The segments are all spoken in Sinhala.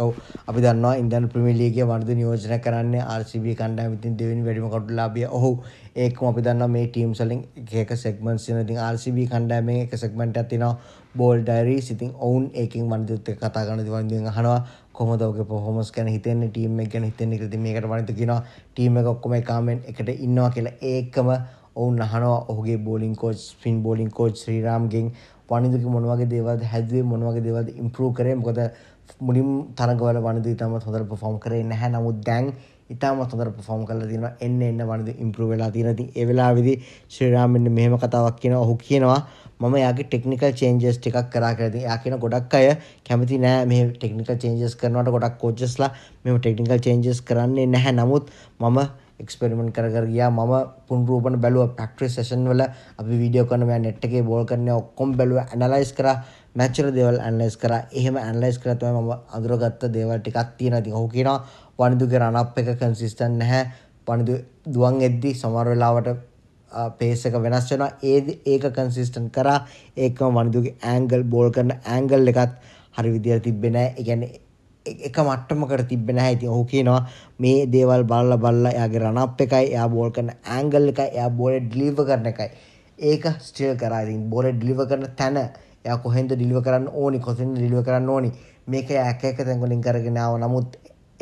ඔව් අපි දන්නවා ඉන්දියානු ප්‍රීමියර් ලීගයේ වර්ධන නියෝජනය කරන්නේ RCB කණ්ඩායම විසින් දෙවෙනි වැඩිම කටුලාභිය. ඔහු ඒකම අපි දන්නවා මේ ටීම්ස් වලින් එක එක සෙග්මන්ට්ස් වෙනවා. ඉතින් RCB කණ්ඩායමෙන් එක සෙග්මන්ට් එකක් තියෙනවා බෝල් ඩයරීස්. ඉතින් ඔවුන් ඒකෙන් වන්දිත් එක්ක කතා කරන දිවන්දින් අහනවා කොහොමද ඔගේ පර්ෆෝමන්ස් ගැන හිතෙන්නේ ටීම් එක ගැන හිතෙන්නේ කියලා. ඉතින් මේකට වන්දිත් කියනවා ටීම් එක ඔක්කොම එකම එකට ඉන්නවා කියලා. ඒකම ඔවුන් අහනවා ඔහුගේ bowling coach spin bowling coach ශ්‍රීරාම්ගෙන් වනිදුක මොන වගේ දේවල්ද හැදුවේ මොන වගේ දේවල්ද ඉම්ප්‍රූව් කරේ මොකද මුලින් තරඟවල වනිදු ඉතාමත් හොඳට පර්ෆෝම් කරේ නැහැ නමුත් දැන් ඉතාමත් හොඳට පර්ෆෝම් කරලා තියෙනවා එන්න එන්න වනිදු ඉම්ප්‍රූව් වෙලා තියෙනවා ඉතින් ඒ වෙලාවේදී ශ්‍රීරාම් මෙන්න මෙහෙම කතාවක් කියනවා ඔහු කියනවා මම යාගේ ටෙක්නිකල් චේන්ජස් ටිකක් කරා කියලා ඉතින් එයා කියන ගොඩක් අය කැමති නෑ මේ ටෙක්නිකල් චේන්ජස් කරනවට ගොඩක් කෝච්චස්ලා මෙහෙම ටෙක්නිකල් චේන්ජස් කරන්නේ නැහැ නමුත් මම එක්ස්පෙරිමෙන්ට් කර කර ගියා මම පුනරූපණ බැලුවා ප්‍රැක්ටිස් සෙෂන් වල අපි වීඩියෝ කරනවා නෙට් එකේ බෝල් කරනවා ඔක්කොම බැලුවා ඇනලයිස් කරා මැච් වල දේවල් ඇනලයිස් කරා එහෙම ඇනලයිස් කරලා තමයි මම අඳුරගත්ත දේවල් ටිකක් තියෙනවා ඉතින් ඔහු කියනවා වනිදුගේ රන් අප් එක කන්සිස්ටන්ට් නැහැ වනිදු දුවන් එද්දි සමහර වෙලාවට පේස් එක වෙනස් වෙනවා ඒ ඒක කන්සිස්ටන්ට් කරා ඒකම වනිදුගේ ඇන්ගල් බෝල් කරන ඇන්ගල් එකත් හරි විදියට තිබ්බේ නැහැ ඒ කියන්නේ එක මට්ටමකට තිබෙන්නේ නැහැ. ඉතින් ඔහු කියනවා මේ දේවල් බලලා බලලා එයාගේ රන් අප් එකයි, එයා බෝල් කරන ඇන්ගල් එකයි, එයා බෝලේ ඩිලිවර් කරන එකයි. ඒක ස්ටිල් කරා. ඉතින් බෝලේ ඩිලිවර් කරන තැන එයා කොහෙන්ද ඩිලිවර් කරන්න ඕනි, කොහෙන්ද ඩිලිවර් කරන්න ඕනි. මේක එයා එක එක තැන් වලින් කරගෙන ආව. නමුත්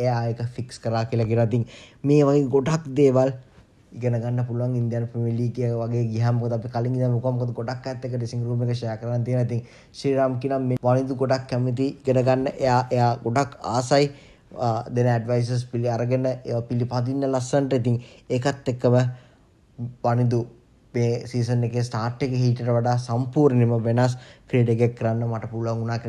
එයා ඒක ෆික්ස් කරා කියලා කියනවා. ඉතින් මේ වගේ ගොඩක් දේවල් ඉගෙන ගන්න පුළුවන් ඉන්දියන් ප්‍රමිලිකය වගේ ගිහමකොද අප කලින් ඉඳන් මොකමකද ගොඩක් අයත් එක්ක ඩ්‍රෙසින් රූම් එක ෂෙයා කරන්න තියෙනවා. ඉතින් ශ්‍රී රාම් කිනම් මේ වනිදු ගොඩක් කැමති ඉගෙන ගන්න එයා එයා ගොඩක් ආසයි දෙන ඇඩ්වයිසස් පිළි අරගෙන ඒවා පිළිපදින්න ලස්සන්ට. ඉතින් ඒකත් එක්කම වනිදු මේ සීසන් එකේ ස්ටාර්ට් එකේ හීටට වඩා සම්පූර්ණයෙන්ම වෙනස් ක්‍රීඩකයෙක් කරන්න මට පුළුවන් වුණා